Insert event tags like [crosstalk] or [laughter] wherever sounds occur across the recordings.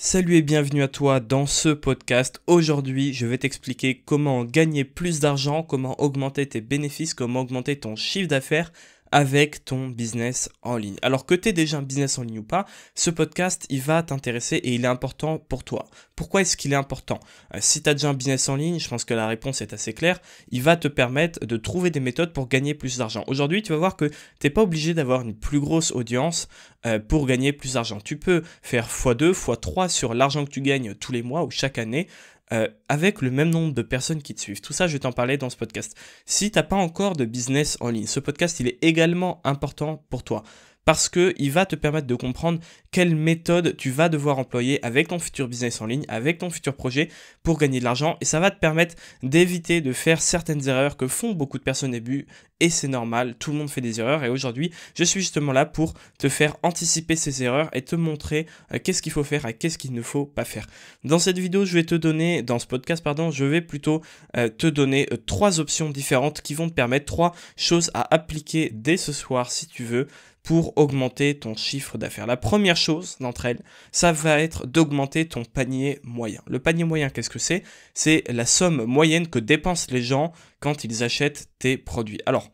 Salut et bienvenue à toi dans ce podcast. Aujourd'hui, je vais t'expliquer comment gagner plus d'argent, comment augmenter tes bénéfices, comment augmenter ton chiffre d'affaires avec ton business en ligne. Alors que tu es déjà un business en ligne ou pas, ce podcast, il va t'intéresser et il est important pour toi. Pourquoi est-ce qu'il est important euh, Si tu as déjà un business en ligne, je pense que la réponse est assez claire, il va te permettre de trouver des méthodes pour gagner plus d'argent. Aujourd'hui, tu vas voir que tu n'es pas obligé d'avoir une plus grosse audience euh, pour gagner plus d'argent. Tu peux faire x2, x3 sur l'argent que tu gagnes tous les mois ou chaque année euh, avec le même nombre de personnes qui te suivent. Tout ça, je vais t'en parler dans ce podcast. Si tu t'as pas encore de business en ligne, ce podcast, il est également important pour toi parce qu'il va te permettre de comprendre quelle méthode tu vas devoir employer avec ton futur business en ligne, avec ton futur projet pour gagner de l'argent et ça va te permettre d'éviter de faire certaines erreurs que font beaucoup de personnes début et c'est normal, tout le monde fait des erreurs et aujourd'hui je suis justement là pour te faire anticiper ces erreurs et te montrer euh, qu'est-ce qu'il faut faire et qu'est-ce qu'il ne faut pas faire. Dans cette vidéo je vais te donner, dans ce podcast pardon, je vais plutôt euh, te donner euh, trois options différentes qui vont te permettre trois choses à appliquer dès ce soir si tu veux pour augmenter ton chiffre d'affaires. La première chose d'entre elles, ça va être d'augmenter ton panier moyen. Le panier moyen, qu'est-ce que c'est C'est la somme moyenne que dépensent les gens quand ils achètent tes produits. Alors,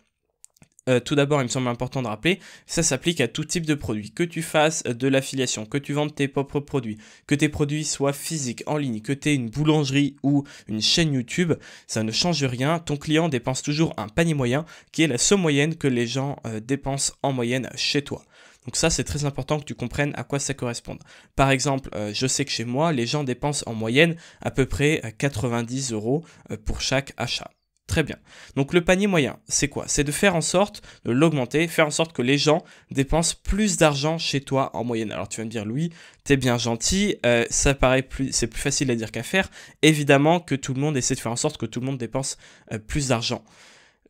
euh, tout d'abord, il me semble important de rappeler, ça s'applique à tout type de produit. Que tu fasses euh, de l'affiliation, que tu vendes tes propres produits, que tes produits soient physiques, en ligne, que tu aies une boulangerie ou une chaîne YouTube, ça ne change rien. Ton client dépense toujours un panier moyen qui est la somme moyenne que les gens euh, dépensent en moyenne chez toi. Donc ça, c'est très important que tu comprennes à quoi ça correspond. Par exemple, je sais que chez moi, les gens dépensent en moyenne à peu près 90 euros pour chaque achat. Très bien. Donc le panier moyen, c'est quoi C'est de faire en sorte de l'augmenter, faire en sorte que les gens dépensent plus d'argent chez toi en moyenne. Alors tu vas me dire Louis, t'es bien gentil, euh, ça paraît plus, c'est plus facile à dire qu'à faire. Évidemment que tout le monde essaie de faire en sorte que tout le monde dépense euh, plus d'argent.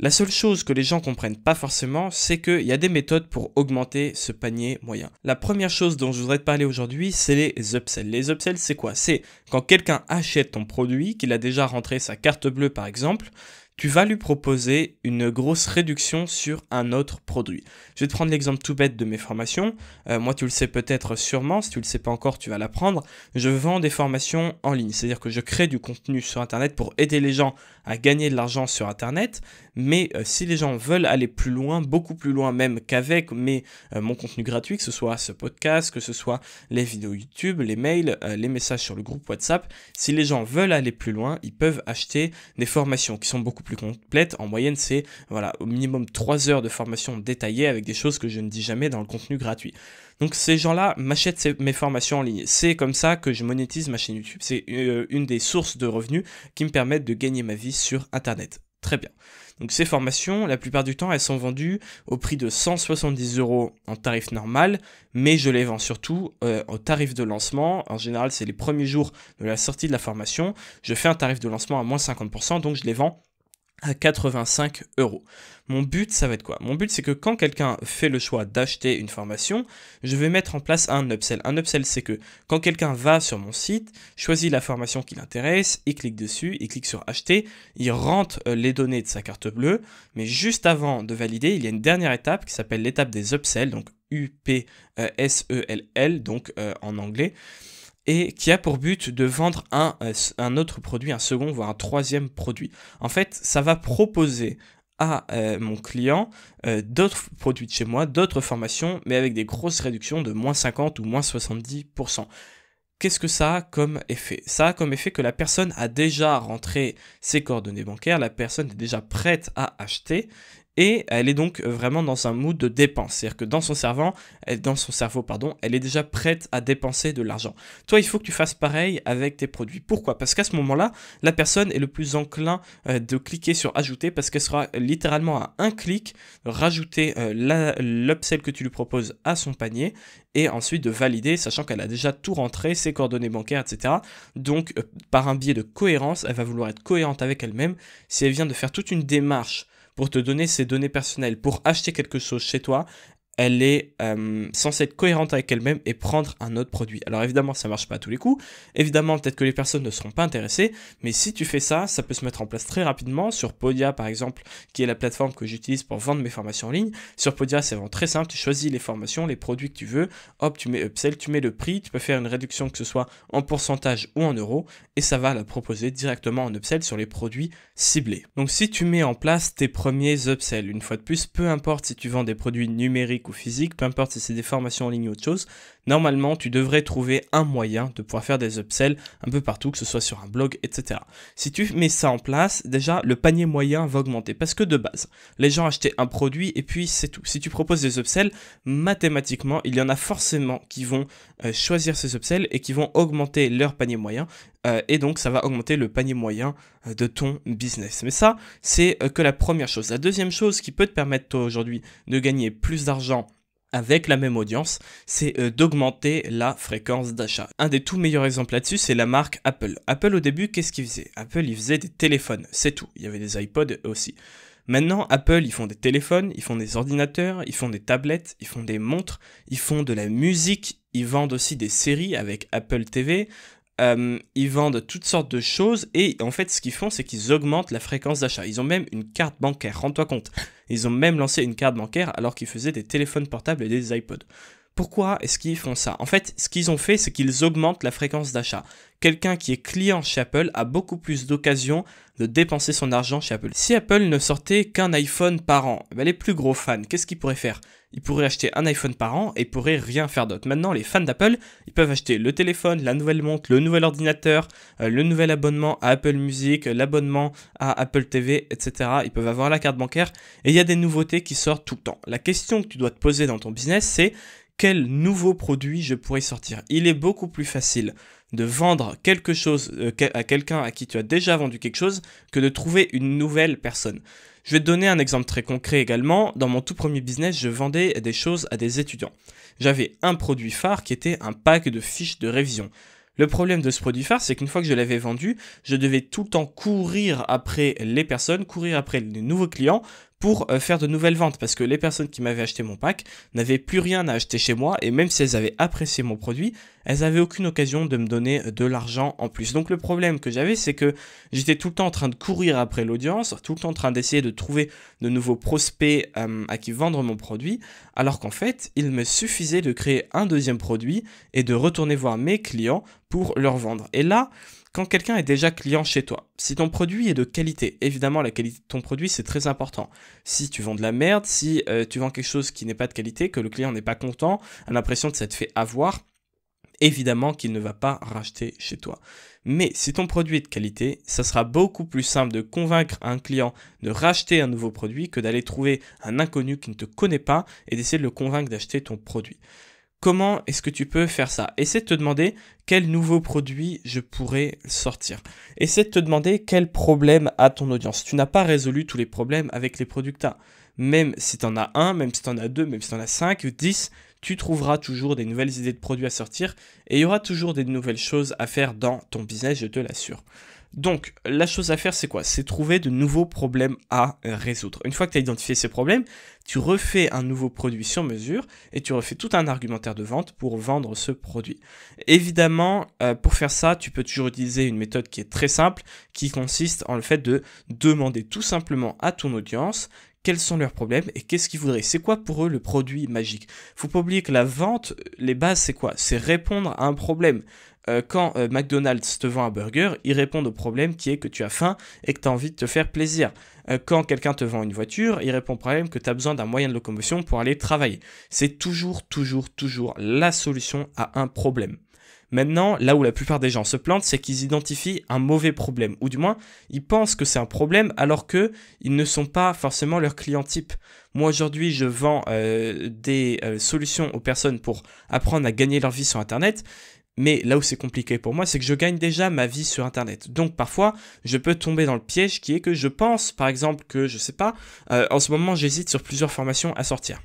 La seule chose que les gens comprennent pas forcément, c'est qu'il y a des méthodes pour augmenter ce panier moyen. La première chose dont je voudrais te parler aujourd'hui, c'est les upsells. Les upsells, c'est quoi C'est quand quelqu'un achète ton produit, qu'il a déjà rentré sa carte bleue par exemple, tu vas lui proposer une grosse réduction sur un autre produit. Je vais te prendre l'exemple tout bête de mes formations. Euh, moi, tu le sais peut-être sûrement, si tu le sais pas encore, tu vas l'apprendre. Je vends des formations en ligne, c'est-à-dire que je crée du contenu sur Internet pour aider les gens à gagner de l'argent sur Internet mais euh, si les gens veulent aller plus loin, beaucoup plus loin même qu'avec euh, mon contenu gratuit, que ce soit ce podcast, que ce soit les vidéos YouTube, les mails, euh, les messages sur le groupe WhatsApp, si les gens veulent aller plus loin, ils peuvent acheter des formations qui sont beaucoup plus complètes. En moyenne, c'est voilà, au minimum 3 heures de formation détaillée avec des choses que je ne dis jamais dans le contenu gratuit. Donc ces gens-là m'achètent mes formations en ligne. C'est comme ça que je monétise ma chaîne YouTube. C'est une des sources de revenus qui me permettent de gagner ma vie sur Internet. Très bien. Donc ces formations, la plupart du temps, elles sont vendues au prix de 170 euros en tarif normal, mais je les vends surtout euh, au tarif de lancement. En général, c'est les premiers jours de la sortie de la formation. Je fais un tarif de lancement à moins 50%, donc je les vends à 85 euros. Mon but, ça va être quoi Mon but, c'est que quand quelqu'un fait le choix d'acheter une formation, je vais mettre en place un upsell. Un upsell, c'est que quand quelqu'un va sur mon site, choisit la formation qui l'intéresse, il clique dessus, il clique sur acheter, il rentre euh, les données de sa carte bleue, mais juste avant de valider, il y a une dernière étape qui s'appelle l'étape des upsells, donc U-P-S-E-L-L, e donc euh, en anglais et qui a pour but de vendre un, euh, un, autre produit, un second, voire un troisième produit. En fait, ça va proposer à euh, mon client euh, d'autres produits de chez moi, d'autres formations, mais avec des grosses réductions de moins 50 ou moins 70%. Qu'est-ce que ça a comme effet Ça a comme effet que la personne a déjà rentré ses coordonnées bancaires, la personne est déjà prête à acheter, et elle est donc vraiment dans un mood de dépense. C'est-à-dire que dans son cerveau, elle, dans son cerveau, pardon, elle est déjà prête à dépenser de l'argent. Toi, il faut que tu fasses pareil avec tes produits. Pourquoi Parce qu'à ce moment-là, la personne est le plus enclin euh, de cliquer sur ajouter parce qu'elle sera littéralement à un clic rajouter euh, l'upsell que tu lui proposes à son panier et ensuite de valider, sachant qu'elle a déjà tout rentré, ses coordonnées bancaires, etc. Donc, euh, par un biais de cohérence, elle va vouloir être cohérente avec elle-même. Si elle vient de faire toute une démarche pour te donner ces données personnelles, pour acheter quelque chose chez toi, elle est euh, censée être cohérente avec elle-même et prendre un autre produit. Alors évidemment, ça marche pas à tous les coups. Évidemment, peut-être que les personnes ne seront pas intéressées, mais si tu fais ça, ça peut se mettre en place très rapidement sur Podia par exemple, qui est la plateforme que j'utilise pour vendre mes formations en ligne. Sur Podia, c'est vraiment très simple, tu choisis les formations, les produits que tu veux, hop, tu mets upsell, tu mets le prix, tu peux faire une réduction que ce soit en pourcentage ou en euros et ça va la proposer directement en upsell sur les produits ciblés. Donc si tu mets en place tes premiers upsells, une fois de plus, peu importe si tu vends des produits numériques ou physique, peu importe si c'est des formations en ligne ou autre chose, normalement tu devrais trouver un moyen de pouvoir faire des upsells un peu partout, que ce soit sur un blog, etc. Si tu mets ça en place, déjà le panier moyen va augmenter parce que de base, les gens achetaient un produit et puis c'est tout. Si tu proposes des upsells, mathématiquement, il y en a forcément qui vont euh, choisir ces upsells et qui vont augmenter leur panier moyen euh, et donc ça va augmenter le panier moyen euh, de ton business. Mais ça, c'est que la première chose. La deuxième chose qui peut te permettre toi aujourd'hui de gagner plus d'argent avec la même audience, c'est euh, d'augmenter la fréquence d'achat. Un des tout meilleurs exemples là-dessus, c'est la marque Apple. Apple au début, qu'est-ce qu'ils faisaient Apple, ils faisaient des téléphones, c'est tout. Il y avait des iPods aussi. Maintenant, Apple, ils font des téléphones, ils font des ordinateurs, ils font des tablettes, ils font des montres, ils font de la musique, ils vendent aussi des séries avec Apple TV, euh, ils vendent toutes sortes de choses et en fait ce qu'ils font c'est qu'ils augmentent la fréquence d'achat. Ils ont même une carte bancaire, rends-toi compte. Ils ont même lancé une carte bancaire alors qu'ils faisaient des téléphones portables et des iPods. Pourquoi est-ce qu'ils font ça En fait, ce qu'ils ont fait, c'est qu'ils augmentent la fréquence d'achat. Quelqu'un qui est client chez Apple a beaucoup plus d'occasions de dépenser son argent chez Apple. Si Apple ne sortait qu'un iPhone par an, eh ben, les plus gros fans, qu'est-ce qu'ils pourraient faire ils pourraient acheter un iPhone par an et pourraient rien faire d'autre. Maintenant, les fans d'Apple, ils peuvent acheter le téléphone, la nouvelle montre, le nouvel ordinateur, euh, le nouvel abonnement à Apple Music, l'abonnement à Apple TV, etc. Ils peuvent avoir la carte bancaire et il y a des nouveautés qui sortent tout le temps. La question que tu dois te poser dans ton business, c'est quel nouveau produit je pourrais sortir. Il est beaucoup plus facile de vendre quelque chose euh, à quelqu'un à qui tu as déjà vendu quelque chose que de trouver une nouvelle personne. Je vais te donner un exemple très concret également. Dans mon tout premier business, je vendais des choses à des étudiants. J'avais un produit phare qui était un pack de fiches de révision. Le problème de ce produit phare, c'est qu'une fois que je l'avais vendu, je devais tout le temps courir après les personnes, courir après les nouveaux clients pour euh, faire de nouvelles ventes parce que les personnes qui m'avaient acheté mon pack n'avaient plus rien à acheter chez moi et même si elles avaient apprécié mon produit, elles n'avaient aucune occasion de me donner euh, de l'argent en plus. Donc le problème que j'avais, c'est que j'étais tout le temps en train de courir après l'audience, tout le temps en train d'essayer de trouver de nouveaux prospects euh, à qui vendre mon produit, alors qu'en fait, il me suffisait de créer un deuxième produit et de retourner voir mes clients pour leur vendre. Et là, quand quelqu'un est déjà client chez toi, si ton produit est de qualité, évidemment la qualité de ton produit c'est très important. Si tu vends de la merde, si euh, tu vends quelque chose qui n'est pas de qualité, que le client n'est pas content, a l'impression de s'être fait avoir, évidemment qu'il ne va pas racheter chez toi. Mais si ton produit est de qualité, ça sera beaucoup plus simple de convaincre un client de racheter un nouveau produit que d'aller trouver un inconnu qui ne te connaît pas et d'essayer de le convaincre d'acheter ton produit comment est-ce que tu peux faire ça Essaie de te demander quel nouveau produit je pourrais sortir. Essaie de te demander quel problème a ton audience. Tu n'as pas résolu tous les problèmes avec les produits que Même si tu en as un, même si tu en as deux, même si tu en as cinq, dix, tu trouveras toujours des nouvelles idées de produits à sortir et il y aura toujours des nouvelles choses à faire dans ton business, je te l'assure. Donc, la chose à faire, c'est quoi C'est trouver de nouveaux problèmes à résoudre. Une fois que tu as identifié ces problèmes, tu refais un nouveau produit sur mesure et tu refais tout un argumentaire de vente pour vendre ce produit. Évidemment, euh, pour faire ça, tu peux toujours utiliser une méthode qui est très simple, qui consiste en le fait de demander tout simplement à ton audience quels sont leurs problèmes et qu'est-ce qu'ils voudraient. C'est quoi pour eux le produit magique Faut pas oublier que la vente, les bases, c'est quoi C'est répondre à un problème. Euh, quand euh, McDonald's te vend un burger, ils répondent au problème qui est que tu as faim et que tu as envie de te faire plaisir. Euh, quand quelqu'un te vend une voiture, il répond au problème que tu as besoin d'un moyen de locomotion pour aller travailler. C'est toujours, toujours, toujours la solution à un problème. Maintenant, là où la plupart des gens se plantent, c'est qu'ils identifient un mauvais problème, ou du moins, ils pensent que c'est un problème alors qu'ils ne sont pas forcément leur client type. Moi aujourd'hui, je vends des solutions aux personnes pour apprendre à gagner leur vie sur Internet, mais là où c'est compliqué pour moi, c'est que je gagne déjà ma vie sur Internet. Donc parfois, je peux tomber dans le piège qui est que je pense, par exemple, que je sais pas, euh, en ce moment, j'hésite sur plusieurs formations à sortir.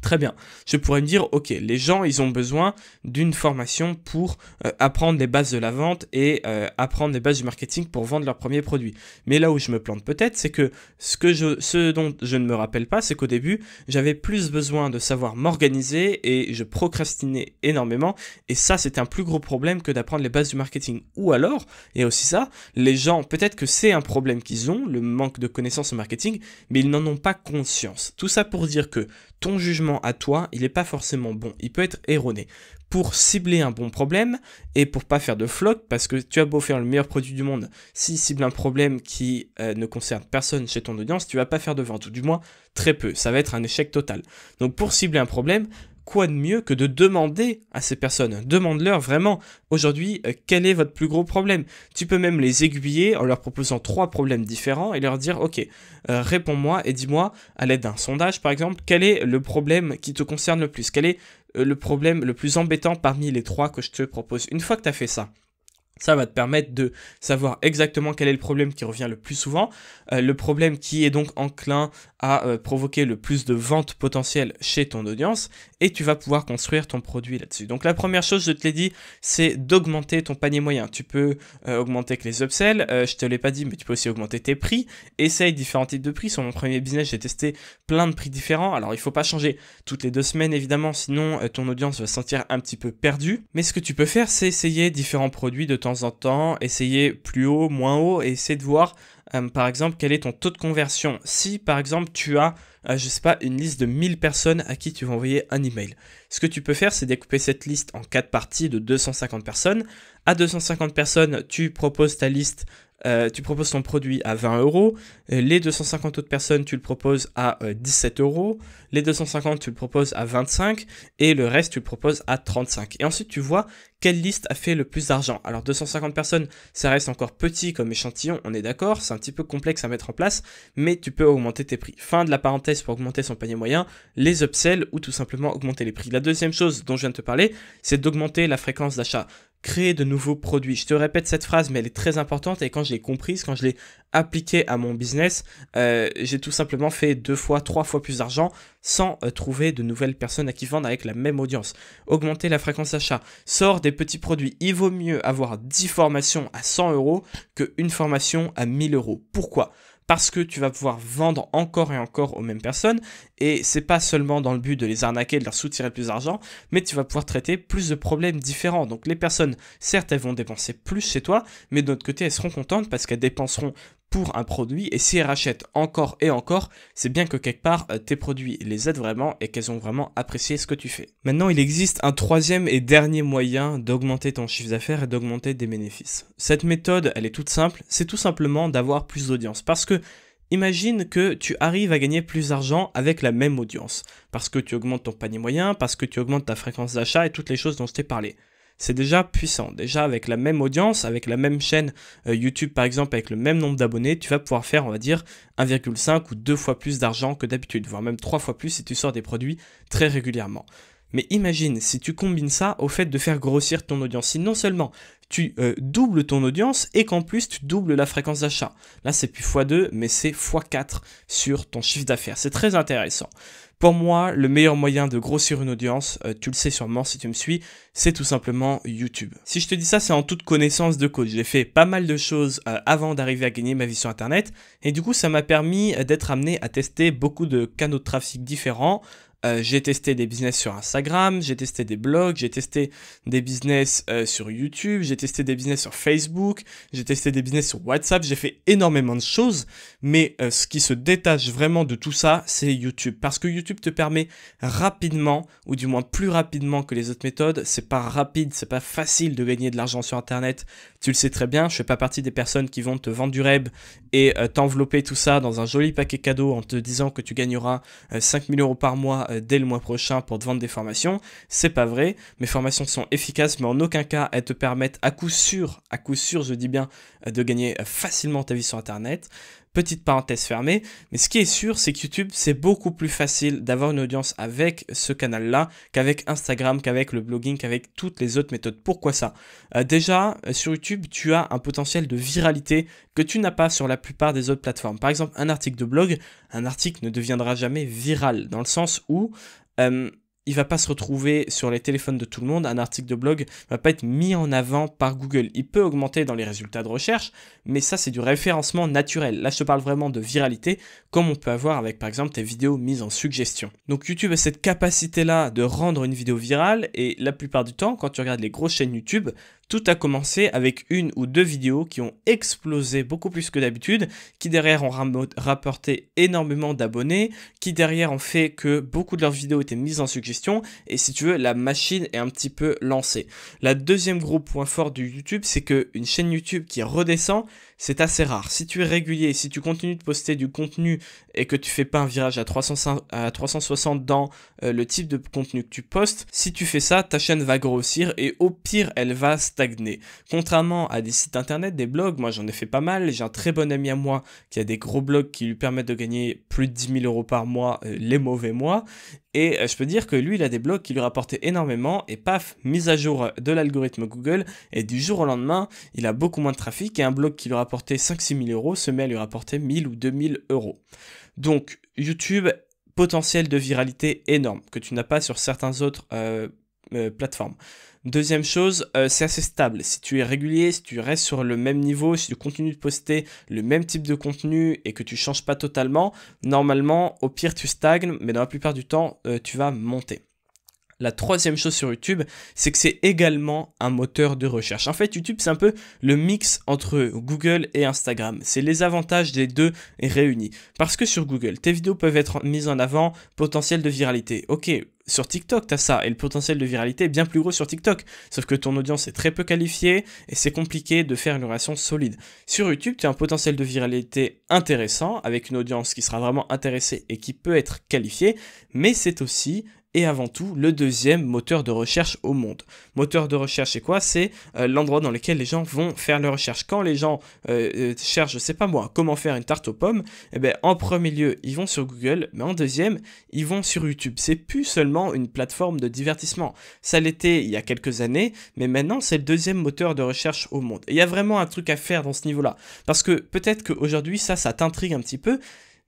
Très bien. Je pourrais me dire, ok, les gens, ils ont besoin d'une formation pour euh, apprendre les bases de la vente et euh, apprendre les bases du marketing pour vendre leur premier produit. Mais là où je me plante peut-être, c'est que ce dont je ne me rappelle pas, c'est qu'au début, j'avais plus besoin de savoir m'organiser et je procrastinais énormément. Et ça, c'était un plus gros problème que d'apprendre les bases du marketing. Ou alors, et aussi ça, les gens, peut-être que c'est un problème qu'ils ont, le manque de connaissances au marketing, mais ils n'en ont pas conscience. Tout ça pour dire que ton jugement à toi, il n'est pas forcément bon, il peut être erroné. Pour cibler un bon problème et pour pas faire de floc, parce que tu as beau faire le meilleur produit du monde, si cible un problème qui euh, ne concerne personne chez ton audience, tu vas pas faire de vente, ou du moins très peu, ça va être un échec total. Donc pour cibler un problème, quoi de mieux que de demander à ces personnes Demande-leur vraiment aujourd'hui euh, quel est votre plus gros problème. Tu peux même les aiguiller en leur proposant trois problèmes différents et leur dire ok, euh, réponds-moi et dis-moi à l'aide d'un sondage par exemple quel est le problème qui te concerne le plus, quel est euh, le problème le plus embêtant parmi les trois que je te propose. Une fois que tu as fait ça, ça va te permettre de savoir exactement quel est le problème qui revient le plus souvent, euh, le problème qui est donc enclin à euh, provoquer le plus de ventes potentielles chez ton audience, et tu vas pouvoir construire ton produit là-dessus. Donc la première chose, je te l'ai dit, c'est d'augmenter ton panier moyen. Tu peux euh, augmenter avec les upsells, je te l'ai pas dit, mais tu peux aussi augmenter tes prix. Essaye différents types de prix. Sur mon premier business, j'ai testé plein de prix différents. Alors il faut pas changer toutes les deux semaines, évidemment, sinon ton audience va se sentir un petit peu perdue. Mais ce que tu peux faire, c'est essayer différents produits de ton en temps, essayer plus haut, moins haut, et essayer de voir euh, par exemple quel est ton taux de conversion. Si par exemple tu as, euh, je sais pas, une liste de 1000 personnes à qui tu vas envoyer un email, ce que tu peux faire c'est découper cette liste en quatre parties de 250 personnes. À 250 personnes, tu proposes ta liste euh, tu proposes ton produit à 20 euros, euh, les 250 autres personnes, tu le proposes à 17 euh, euros, les 250, tu le proposes à 25, et le reste, tu le proposes à 35. Et ensuite, tu vois quelle liste a fait le plus d'argent. Alors 250 personnes, ça reste encore petit comme échantillon, on est d'accord, c'est un petit peu complexe à mettre en place, mais tu peux augmenter tes prix. Fin de la parenthèse pour augmenter son panier moyen, les upsells ou tout simplement augmenter les prix. La deuxième chose dont je viens de te parler, c'est d'augmenter la fréquence d'achat créer de nouveaux produits. Je te répète cette phrase, mais elle est très importante et quand je l'ai comprise, quand je l'ai appliquée à mon business, euh, j'ai tout simplement fait deux fois, trois fois plus d'argent sans euh, trouver de nouvelles personnes à qui vendre avec la même audience. Augmenter la fréquence d'achat, Sors des petits produits. Il vaut mieux avoir 10 formations à 100 euros qu'une formation à 1000 euros. Pourquoi parce que tu vas pouvoir vendre encore et encore aux mêmes personnes et c'est pas seulement dans le but de les arnaquer, de leur soutirer plus d'argent, mais tu vas pouvoir traiter plus de problèmes différents. Donc les personnes, certes, elles vont dépenser plus chez toi, mais de notre côté, elles seront contentes parce qu'elles dépenseront pour un produit et si elles rachètent encore et encore, c'est bien que quelque part euh, tes produits les aident vraiment et qu'elles ont vraiment apprécié ce que tu fais. Maintenant, il existe un troisième et dernier moyen d'augmenter ton chiffre d'affaires et d'augmenter des bénéfices. Cette méthode, elle est toute simple, c'est tout simplement d'avoir plus d'audience parce que Imagine que tu arrives à gagner plus d'argent avec la même audience, parce que tu augmentes ton panier moyen, parce que tu augmentes ta fréquence d'achat et toutes les choses dont je t'ai parlé c'est déjà puissant. Déjà avec la même audience, avec la même chaîne euh, YouTube par exemple, avec le même nombre d'abonnés, tu vas pouvoir faire, on va dire, 1,5 ou 2 fois plus d'argent que d'habitude, voire même 3 fois plus si tu sors des produits très régulièrement. Mais imagine si tu combines ça au fait de faire grossir ton audience. Si non seulement tu euh, doubles ton audience et qu'en plus tu doubles la fréquence d'achat. Là c'est plus x2 mais c'est x4 sur ton chiffre d'affaires. C'est très intéressant. Pour moi, le meilleur moyen de grossir une audience, euh, tu le sais sûrement si tu me suis, c'est tout simplement YouTube. Si je te dis ça, c'est en toute connaissance de cause. J'ai fait pas mal de choses euh, avant d'arriver à gagner ma vie sur Internet, et du coup, ça m'a permis euh, d'être amené à tester beaucoup de canaux de trafic différents, j'ai testé des business sur Instagram, j'ai testé des blogs, j'ai testé des business sur YouTube, j'ai testé des business sur Facebook, j'ai testé des business sur WhatsApp, j'ai fait énormément de choses, mais euh, ce qui se détache vraiment de tout ça, c'est YouTube. Parce que YouTube te permet rapidement, ou du moins plus rapidement que les autres méthodes, c'est pas rapide, c'est pas facile de gagner de l'argent sur Internet. Tu le sais très bien, je fais pas partie des personnes qui vont te vendre du rêve et euh, t'envelopper tout ça dans un joli paquet cadeau en te disant que tu gagneras 5000 euh, euros par mois dès le mois prochain pour te vendre des formations. C'est pas vrai. Mes formations sont efficaces, mais en aucun cas elles te permettent à coup sûr, à coup sûr, je dis bien, de gagner facilement ta vie sur Internet. Petite parenthèse fermée, mais ce qui est sûr, c'est que YouTube, c'est beaucoup plus facile d'avoir une audience avec ce canal-là qu'avec Instagram, qu'avec le blogging, qu'avec toutes les autres méthodes. Pourquoi ça euh, Déjà, euh, sur YouTube, tu as un potentiel de viralité que tu n'as pas sur la plupart des autres plateformes. Par exemple, un article de blog, un article ne deviendra jamais viral, dans le sens où... Euh, il va pas se retrouver sur les téléphones de tout le monde, un article de blog va pas être mis en avant par Google. Il peut augmenter dans les résultats de recherche, mais ça c'est du référencement naturel. Là je te parle vraiment de viralité, comme on peut avoir avec par exemple tes vidéos mises en suggestion. Donc YouTube a cette capacité là de rendre une vidéo virale, et la plupart du temps, quand tu regardes les grosses chaînes YouTube, tout a commencé avec une ou deux vidéos qui ont explosé beaucoup plus que d'habitude, qui derrière ont rapporté énormément d'abonnés, qui derrière ont fait que beaucoup de leurs vidéos étaient mises en suggestion, et si tu veux, la machine est un petit peu lancée. La deuxième gros point fort du YouTube, c'est qu'une chaîne YouTube qui redescend, c'est assez rare. Si tu es régulier, si tu continues de poster du contenu et que tu fais pas un virage à, 360 dans euh, le type de contenu que tu postes, si tu fais ça, ta chaîne va grossir et au pire, elle va stagner. Contrairement à des sites internet, des blogs, moi j'en ai fait pas mal, j'ai un très bon ami à moi qui a des gros blogs qui lui permettent de gagner plus de 10 000 euros par mois euh, les mauvais mois et euh, je peux dire que lui, il a des blogs qui lui rapportaient énormément et paf, mise à jour de l'algorithme Google. Et du jour au lendemain, il a beaucoup moins de trafic et un blog qui lui rapportait 5-6 000 euros se met à lui rapporter 1000 ou 2000 euros. Donc YouTube, potentiel de viralité énorme que tu n'as pas sur certains autres euh, euh, plateformes. Deuxième chose, euh, c'est assez stable. Si tu es régulier, si tu restes sur le même niveau, si tu continues de poster le même type de contenu et que tu ne changes pas totalement, normalement, au pire, tu stagnes, mais dans la plupart du temps, euh, tu vas monter. La troisième chose sur YouTube, c'est que c'est également un moteur de recherche. En fait, YouTube, c'est un peu le mix entre Google et Instagram. C'est les avantages des deux réunis. Parce que sur Google, tes vidéos peuvent être mises en avant, potentiel de viralité. Ok, sur TikTok, t'as ça, et le potentiel de viralité est bien plus gros sur TikTok. Sauf que ton audience est très peu qualifiée et c'est compliqué de faire une relation solide. Sur YouTube, tu as un potentiel de viralité intéressant avec une audience qui sera vraiment intéressée et qui peut être qualifiée, mais c'est aussi et avant tout le deuxième moteur de recherche au monde. Moteur de recherche, c'est quoi C'est euh, l'endroit dans lequel les gens vont faire leur recherche. Quand les gens euh, euh, cherchent, je sais pas moi, comment faire une tarte aux pommes, eh ben, en premier lieu, ils vont sur Google, mais en deuxième, ils vont sur YouTube. C'est plus seulement une plateforme de divertissement. Ça l'était il y a quelques années, mais maintenant, c'est le deuxième moteur de recherche au monde. il y a vraiment un truc à faire dans ce niveau-là. Parce que peut-être qu'aujourd'hui, ça, ça t'intrigue un petit peu,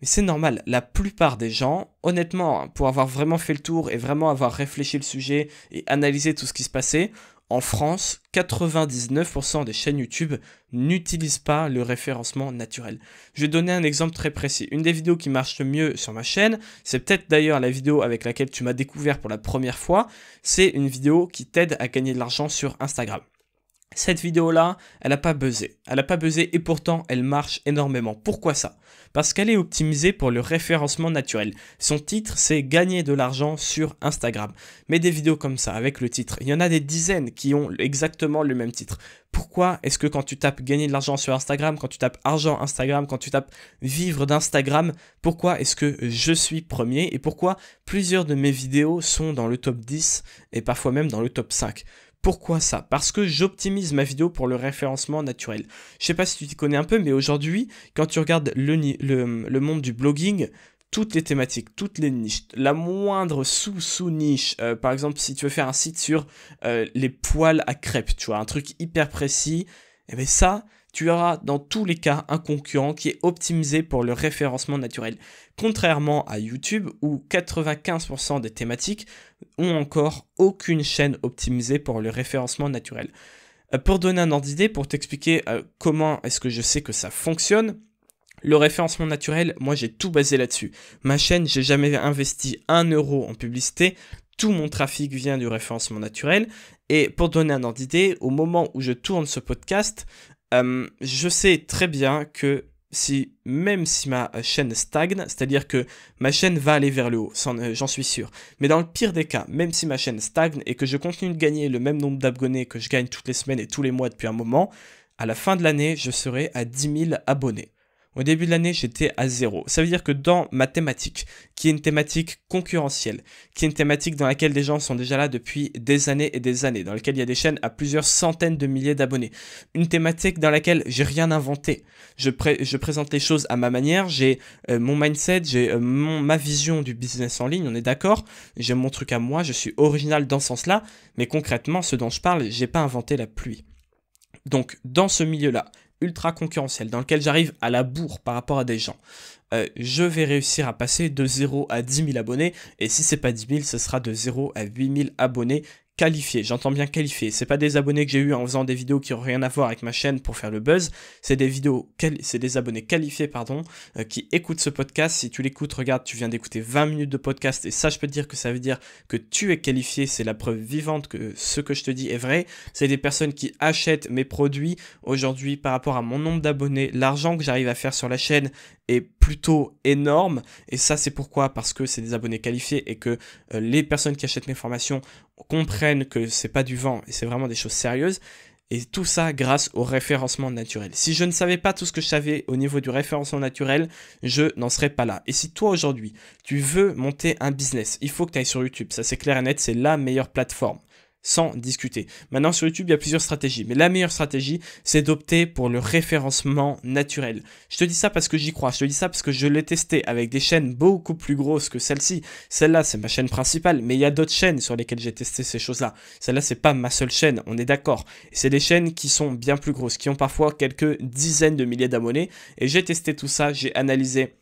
mais c'est normal, la plupart des gens, honnêtement, hein, pour avoir vraiment fait le tour et vraiment avoir réfléchi le sujet et analysé tout ce qui se passait, en France, 99% des chaînes YouTube n'utilisent pas le référencement naturel. Je vais donner un exemple très précis. Une des vidéos qui marche le mieux sur ma chaîne, c'est peut-être d'ailleurs la vidéo avec laquelle tu m'as découvert pour la première fois, c'est une vidéo qui t'aide à gagner de l'argent sur Instagram cette vidéo-là, elle n'a pas buzzé. Elle n'a pas buzzé et pourtant, elle marche énormément. Pourquoi ça Parce qu'elle est optimisée pour le référencement naturel. Son titre, c'est Gagner de l'argent sur Instagram. Mais des vidéos comme ça, avec le titre, il y en a des dizaines qui ont exactement le même titre. Pourquoi est-ce que quand tu tapes Gagner de l'argent sur Instagram, quand tu tapes Argent Instagram, quand tu tapes Vivre d'Instagram, pourquoi est-ce que je suis premier et pourquoi plusieurs de mes vidéos sont dans le top 10 et parfois même dans le top 5 pourquoi ça Parce que j'optimise ma vidéo pour le référencement naturel. Je sais pas si tu t'y connais un peu, mais aujourd'hui, quand tu regardes le, monde du blogging, toutes les thématiques, toutes les niches, la moindre sous-sous-niche, euh, par exemple, si tu veux faire un site sur euh, les poils à crêpes, tu vois, un truc hyper précis, et eh bien ça, tu auras dans tous les cas un concurrent qui est optimisé pour le référencement naturel, contrairement à YouTube où 95% des thématiques ont encore aucune chaîne optimisée pour le référencement naturel. Euh, pour donner un ordre d'idée, pour t'expliquer euh, comment est-ce que je sais que ça fonctionne, le référencement naturel, moi j'ai tout basé là-dessus. Ma chaîne, j'ai jamais investi un euro en publicité. Tout mon trafic vient du référencement naturel. Et pour donner un ordre d'idée, au moment où je tourne ce podcast, euh, je sais très bien que si même si ma chaîne stagne, c'est-à-dire que ma chaîne va aller vers le haut, euh, j'en suis sûr. Mais dans le pire des cas, même si ma chaîne stagne et que je continue de gagner le même nombre d'abonnés que je gagne toutes les semaines et tous les mois depuis un moment, à la fin de l'année, je serai à 10 000 abonnés. Au début de l'année, j'étais à zéro. Ça veut dire que dans ma thématique, qui est une thématique concurrentielle, qui est une thématique dans laquelle des gens sont déjà là depuis des années et des années, dans laquelle il y a des chaînes à plusieurs centaines de milliers d'abonnés, une thématique dans laquelle j'ai rien inventé. Je, présente les choses à ma manière, j'ai euh, mon mindset, j'ai euh, ma vision du business en ligne, on est d'accord, j'ai mon truc à moi, je suis original dans ce sens-là, mais concrètement, ce dont je parle, j'ai pas inventé la pluie. Donc, dans ce milieu-là, ultra concurrentiel, dans lequel j'arrive à la bourre par rapport à des gens, euh, je vais réussir à passer de 0 à 10 000 abonnés, et si c'est pas 10 000, ce sera de 0 à 8 000 abonnés qualifiés. J'entends bien qualifiés. C'est pas des abonnés que j'ai eu en faisant des vidéos qui n'ont rien à voir avec ma chaîne pour faire le buzz. C'est des vidéos, c'est des abonnés qualifiés, pardon, euh, qui écoutent ce podcast. Si tu l'écoutes, regarde, tu viens d'écouter 20 minutes de podcast et ça, je peux te dire que ça veut dire que tu es qualifié. C'est la preuve vivante que ce que je te dis est vrai. C'est des personnes qui achètent mes produits aujourd'hui par rapport à mon nombre d'abonnés. L'argent que j'arrive à faire sur la chaîne est plutôt énorme. Et ça, c'est pourquoi Parce que c'est des abonnés qualifiés et que euh, les personnes qui achètent mes formations comprennent que c'est pas du vent et c'est vraiment des choses sérieuses. Et tout ça grâce au référencement naturel. Si je ne savais pas tout ce que je savais au niveau du référencement naturel, je n'en serais pas là. Et si toi aujourd'hui, tu veux monter un business, il faut que tu ailles sur YouTube. Ça c'est clair et net, c'est la meilleure plateforme sans discuter. Maintenant, sur YouTube, il y a plusieurs stratégies, mais la meilleure stratégie, c'est d'opter pour le référencement naturel. Je te dis ça parce que j'y crois, je te dis ça parce que je l'ai testé avec des chaînes beaucoup plus grosses que celle-ci. Celle-là, c'est ma chaîne principale, mais il y a d'autres chaînes sur lesquelles j'ai testé ces choses-là. Celle-là, c'est pas ma seule chaîne, on est d'accord. C'est des chaînes qui sont bien plus grosses, qui ont parfois quelques dizaines de milliers d'abonnés, et j'ai testé tout ça, j'ai analysé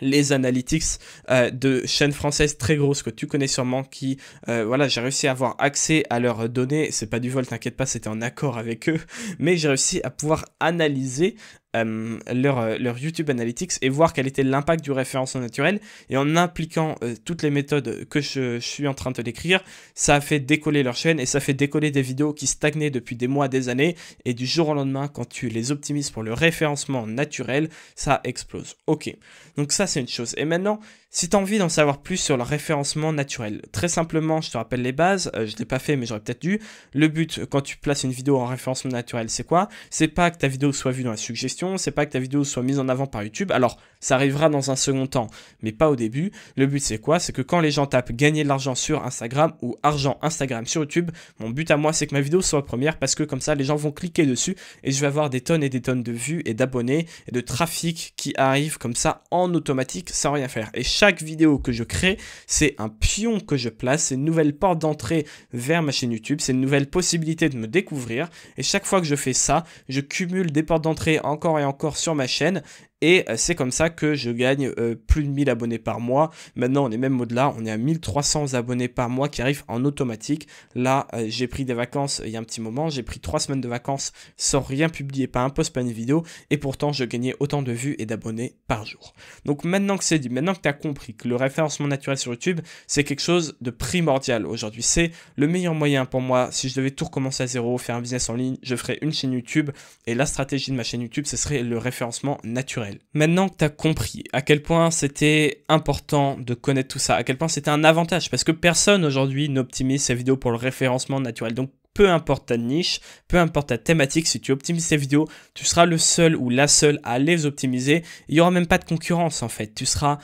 les analytics euh, de chaînes françaises très grosses que tu connais sûrement qui euh, voilà j'ai réussi à avoir accès à leurs données c'est pas du vol t'inquiète pas c'était en accord avec eux mais j'ai réussi à pouvoir analyser euh, euh, leur, YouTube Analytics et voir quel était l'impact du référencement naturel. Et en impliquant euh, toutes les méthodes que je, suis en train de décrire, ça a fait décoller leur chaîne et ça fait décoller des vidéos qui stagnaient depuis des mois, des années. Et du jour au lendemain, quand tu les optimises pour le référencement naturel, ça explose. Ok, donc ça c'est une chose. Et maintenant, si tu as envie d'en savoir plus sur le référencement naturel, très simplement, je te rappelle les bases, je ne l'ai pas fait mais j'aurais peut-être dû. Le but quand tu places une vidéo en référencement naturel, c'est quoi C'est pas que ta vidéo soit vue dans la suggestion c'est pas que ta vidéo soit mise en avant par YouTube. Alors, ça arrivera dans un second temps, mais pas au début. Le but, c'est quoi C'est que quand les gens tapent gagner de l'argent sur Instagram ou argent Instagram sur YouTube, mon but à moi, c'est que ma vidéo soit première parce que comme ça, les gens vont cliquer dessus et je vais avoir des tonnes et des tonnes de vues et d'abonnés et de trafic qui arrivent comme ça en automatique sans rien faire. Et chaque vidéo que je crée, c'est un pion que je place, c'est une nouvelle porte d'entrée vers ma chaîne YouTube, c'est une nouvelle possibilité de me découvrir. Et chaque fois que je fais ça, je cumule des portes d'entrée encore et encore sur ma chaîne et euh, c'est comme ça que je gagne euh, plus de 1000 abonnés par mois. Maintenant, on est même au-delà. On est à 1300 abonnés par mois qui arrivent en automatique. Là, euh, j'ai pris des vacances il y a un petit moment. J'ai pris trois semaines de vacances sans rien publier, pas un post, pas une vidéo. Et pourtant, je gagnais autant de vues et d'abonnés par jour. Donc maintenant que c'est dit, maintenant que tu as compris que le référencement naturel sur YouTube, c'est quelque chose de primordial aujourd'hui. C'est le meilleur moyen pour moi. Si je devais tout recommencer à zéro, faire un business en ligne, je ferais une chaîne YouTube. Et la stratégie de ma chaîne YouTube, ce serait le référencement naturel. Maintenant que tu as compris à quel point c'était important de connaître tout ça, à quel point c'était un avantage, parce que personne aujourd'hui n'optimise ses vidéos pour le référencement naturel. Donc peu importe ta niche, peu importe ta thématique, si tu optimises tes vidéos, tu seras le seul ou la seule à les optimiser. Il n'y aura même pas de concurrence en fait. Tu seras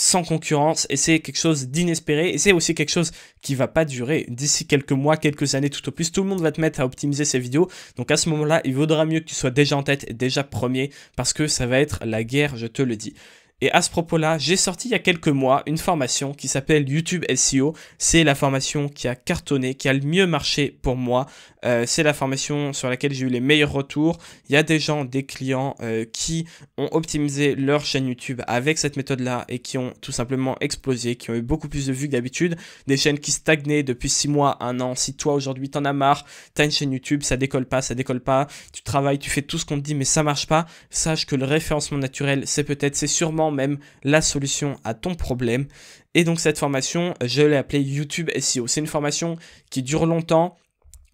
sans concurrence et c'est quelque chose d'inespéré et c'est aussi quelque chose qui va pas durer d'ici quelques mois, quelques années tout au plus. Tout le monde va te mettre à optimiser ses vidéos. Donc à ce moment-là, il vaudra mieux que tu sois déjà en tête et déjà premier parce que ça va être la guerre, je te le dis. Et à ce propos-là, j'ai sorti il y a quelques mois une formation qui s'appelle YouTube SEO. C'est la formation qui a cartonné, qui a le mieux marché pour moi. Euh, c'est la formation sur laquelle j'ai eu les meilleurs retours. Il y a des gens, des clients euh, qui ont optimisé leur chaîne YouTube avec cette méthode-là et qui ont tout simplement explosé, qui ont eu beaucoup plus de vues que d'habitude. Des chaînes qui stagnaient depuis 6 mois, 1 an. Si toi aujourd'hui t'en as marre, t'as une chaîne YouTube, ça décolle pas, ça décolle pas. Tu travailles, tu fais tout ce qu'on te dit, mais ça marche pas. Sache que le référencement naturel, c'est peut-être, c'est sûrement même la solution à ton problème. Et donc cette formation, je l'ai appelée YouTube SEO. C'est une formation qui dure longtemps,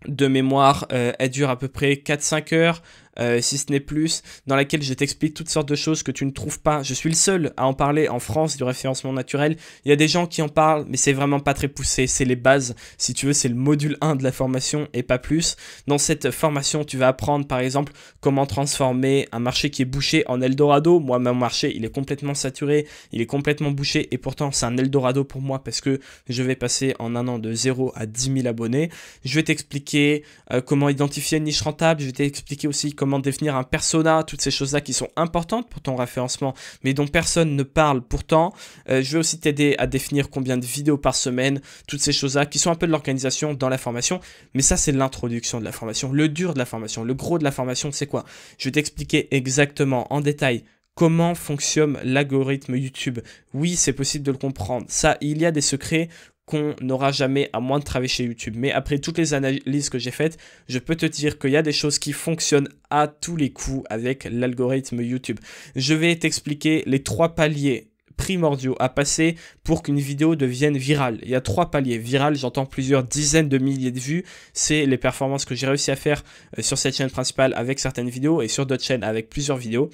de mémoire, euh, elle dure à peu près 4-5 heures. Euh, si ce n'est plus, dans laquelle je t'explique toutes sortes de choses que tu ne trouves pas. Je suis le seul à en parler en France du référencement naturel. Il y a des gens qui en parlent, mais c'est vraiment pas très poussé. C'est les bases, si tu veux, c'est le module 1 de la formation et pas plus. Dans cette formation, tu vas apprendre par exemple comment transformer un marché qui est bouché en Eldorado. Moi, mon marché, il est complètement saturé, il est complètement bouché, et pourtant c'est un Eldorado pour moi parce que je vais passer en un an de 0 à 10 000 abonnés. Je vais t'expliquer euh, comment identifier une niche rentable, je vais t'expliquer aussi comment comment définir un persona, toutes ces choses-là qui sont importantes pour ton référencement, mais dont personne ne parle pourtant. Euh, je vais aussi t'aider à définir combien de vidéos par semaine, toutes ces choses-là qui sont un peu de l'organisation dans la formation, mais ça c'est l'introduction de la formation, le dur de la formation, le gros de la formation, c'est quoi Je vais t'expliquer exactement en détail comment fonctionne l'algorithme YouTube. Oui, c'est possible de le comprendre. Ça, il y a des secrets qu'on n'aura jamais à moins de travailler chez YouTube. Mais après toutes les analyses que j'ai faites, je peux te dire qu'il y a des choses qui fonctionnent à tous les coups avec l'algorithme YouTube. Je vais t'expliquer les trois paliers primordiaux à passer pour qu'une vidéo devienne virale. Il y a trois paliers. Viral, j'entends plusieurs dizaines de milliers de vues. C'est les performances que j'ai réussi à faire euh, sur cette chaîne principale avec certaines vidéos et sur d'autres chaînes avec plusieurs vidéos.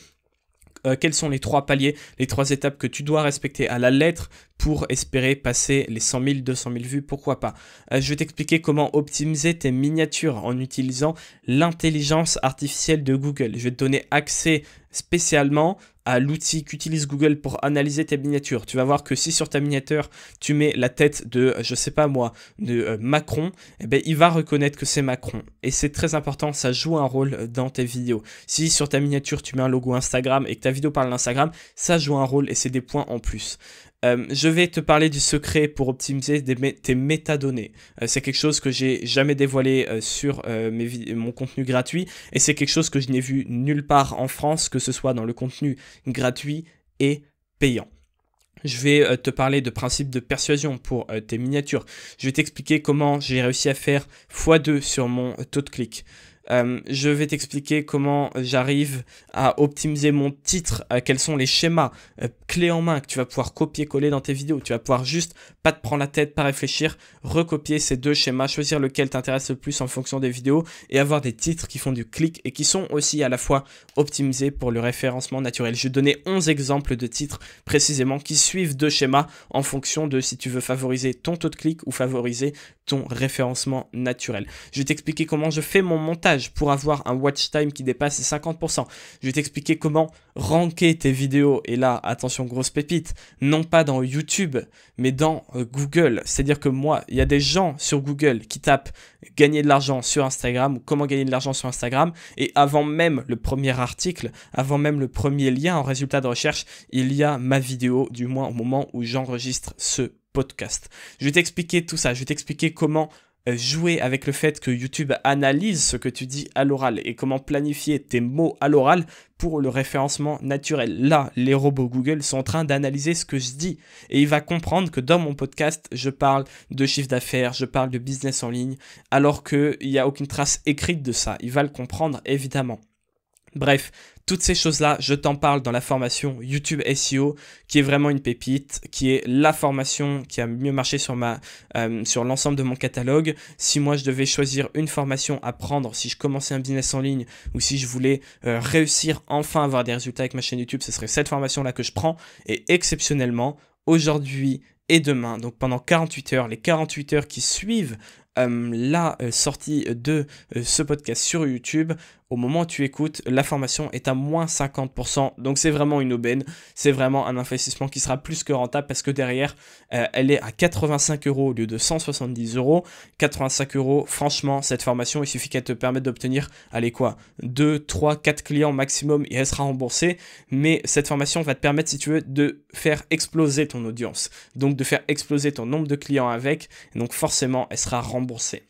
Euh, quels sont les trois paliers, les trois étapes que tu dois respecter à la lettre pour espérer passer les 100 000, 200 000 vues, pourquoi pas. Euh, je vais t'expliquer comment optimiser tes miniatures en utilisant l'intelligence artificielle de Google. Je vais te donner accès spécialement à l'outil qu'utilise Google pour analyser tes miniatures. Tu vas voir que si sur ta miniature, tu mets la tête de, je sais pas moi, de euh, Macron, eh ben, il va reconnaître que c'est Macron. Et c'est très important, ça joue un rôle euh, dans tes vidéos. Si sur ta miniature, tu mets un logo Instagram et que ta vidéo parle d'Instagram, ça joue un rôle et c'est des points en plus. Euh, je vais te parler du secret pour optimiser tes métadonnées. Euh, c'est quelque chose que j'ai jamais dévoilé euh, sur mon contenu gratuit et c'est quelque chose que je n'ai vu nulle part en France, que ce soit dans le contenu gratuit et payant. Je vais te parler de principes de persuasion pour tes miniatures. Je vais t'expliquer comment j'ai réussi à faire x2 sur mon taux de clic. Euh, je vais t'expliquer comment j'arrive à optimiser mon titre, euh, quels sont les schémas euh, clés en main que tu vas pouvoir copier-coller dans tes vidéos. Tu vas pouvoir juste pas te prendre la tête, pas réfléchir, recopier ces deux schémas, choisir lequel t'intéresse le plus en fonction des vidéos et avoir des titres qui font du clic et qui sont aussi à la fois optimisés pour le référencement naturel. Je vais donner 11 exemples de titres précisément qui suivent deux schémas en fonction de si tu veux favoriser ton taux de clic ou favoriser ton référencement naturel. Je vais t'expliquer comment je fais mon montage pour avoir un watch time qui dépasse 50%. Je vais t'expliquer comment ranker tes vidéos. Et là, attention, grosse pépite, non pas dans YouTube, mais dans euh, Google. C'est-à-dire que moi, il y a des gens sur Google qui tapent gagner de l'argent sur Instagram ou comment gagner de l'argent sur Instagram. Et avant même le premier article, avant même le premier lien en résultat de recherche, il y a ma vidéo, du moins au moment où j'enregistre ce podcast. Je vais t'expliquer tout ça, je vais t'expliquer comment euh, jouer avec le fait que YouTube analyse ce que tu dis à l'oral et comment planifier tes mots à l'oral pour le référencement naturel. Là, les robots Google sont en train d'analyser ce que je dis et il va comprendre que dans mon podcast, je parle de chiffre d'affaires, je parle de business en ligne, alors qu'il n'y a aucune trace écrite de ça. Il va le comprendre évidemment. Bref, toutes ces choses-là, je t'en parle dans la formation YouTube SEO, qui est vraiment une pépite, qui est la formation qui a mieux marché sur, ma, euh, sur l'ensemble de mon catalogue. Si moi, je devais choisir une formation à prendre, si je commençais un business en ligne ou si je voulais euh, réussir enfin à avoir des résultats avec ma chaîne YouTube, ce serait cette formation-là que je prends. Et exceptionnellement, aujourd'hui et demain, donc pendant 48 heures, les 48 heures qui suivent euh, la sortie de ce podcast sur YouTube, au moment où tu écoutes, la formation est à moins 50%. Donc c'est vraiment une aubaine. C'est vraiment un investissement qui sera plus que rentable parce que derrière, euh, elle est à 85 euros au lieu de 170 euros. 85 euros, franchement, cette formation, il suffit qu'elle te permette d'obtenir, allez quoi, 2, 3, 4 clients maximum et elle sera remboursée. Mais cette formation va te permettre, si tu veux, de faire exploser ton audience. Donc de faire exploser ton nombre de clients avec. Donc forcément, elle sera remboursée.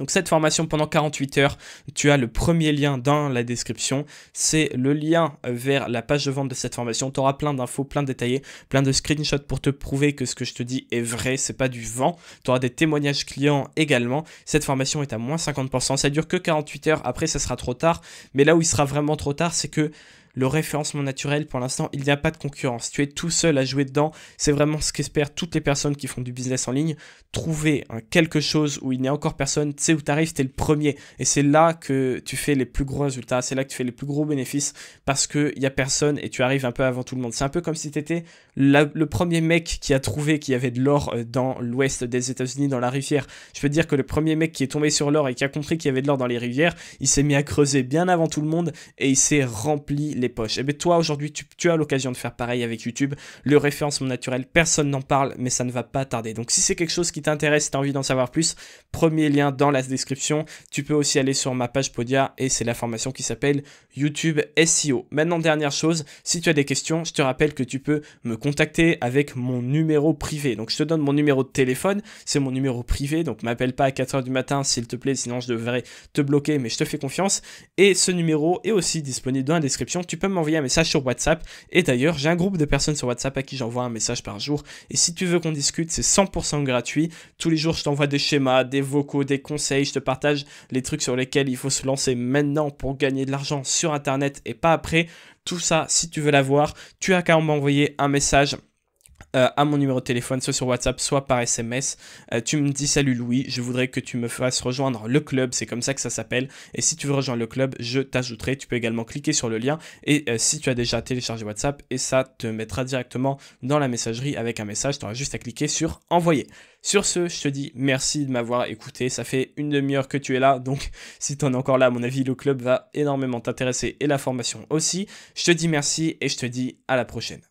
Donc cette formation pendant 48 heures, tu as le premier lien dans la description. C'est le lien vers la page de vente de cette formation. Tu auras plein d'infos, plein de détaillés, plein de screenshots pour te prouver que ce que je te dis est vrai, c'est pas du vent. Tu auras des témoignages clients également. Cette formation est à moins 50%. Ça dure que 48 heures. Après, ça sera trop tard. Mais là où il sera vraiment trop tard, c'est que le référencement naturel, pour l'instant, il n'y a pas de concurrence. Tu es tout seul à jouer dedans. C'est vraiment ce qu'espèrent toutes les personnes qui font du business en ligne. Trouver hein, quelque chose où il n'y a encore personne, tu sais où tu arrives, tu es le premier. Et c'est là que tu fais les plus gros résultats, c'est là que tu fais les plus gros bénéfices parce qu'il n'y a personne et tu arrives un peu avant tout le monde. C'est un peu comme si tu étais le premier mec qui a trouvé qu'il y avait de l'or euh, dans l'ouest des États-Unis, dans la rivière. Je peux dire que le premier mec qui est tombé sur l'or et qui a compris qu'il y avait de l'or dans les rivières, il s'est mis à creuser bien avant tout le monde et il s'est rempli les poches. Et eh bien toi aujourd'hui, tu, as l'occasion de faire pareil avec YouTube. Le référencement naturel, personne n'en parle, mais ça ne va pas tarder. Donc si c'est quelque chose qui t'intéresse, tu as envie d'en savoir plus, premier lien dans la description. Tu peux aussi aller sur ma page Podia et c'est la formation qui s'appelle YouTube SEO. Maintenant, dernière chose, si tu as des questions, je te rappelle que tu peux me contacter avec mon numéro privé. Donc je te donne mon numéro de téléphone, c'est mon numéro privé, donc m'appelle pas à 4h du matin s'il te plaît, sinon je devrais te bloquer, mais je te fais confiance. Et ce numéro est aussi disponible dans la description tu peux m'envoyer un message sur WhatsApp. Et d'ailleurs, j'ai un groupe de personnes sur WhatsApp à qui j'envoie un message par jour. Et si tu veux qu'on discute, c'est 100% gratuit. Tous les jours, je t'envoie des schémas, des vocaux, des conseils. Je te partage les trucs sur lesquels il faut se lancer maintenant pour gagner de l'argent sur Internet et pas après. Tout ça, si tu veux l'avoir, tu as qu'à m'envoyer un message euh, à mon numéro de téléphone, soit sur WhatsApp, soit par SMS. Euh, tu me dis salut Louis, je voudrais que tu me fasses rejoindre le club, c'est comme ça que ça s'appelle. Et si tu veux rejoindre le club, je t'ajouterai. Tu peux également cliquer sur le lien. Et euh, si tu as déjà téléchargé WhatsApp, et ça te mettra directement dans la messagerie avec un message, tu auras juste à cliquer sur envoyer. Sur ce, je te dis merci de m'avoir écouté. Ça fait une demi-heure que tu es là, donc [laughs] si tu en es encore là, à mon avis, le club va énormément t'intéresser et la formation aussi. Je te dis merci et je te dis à la prochaine.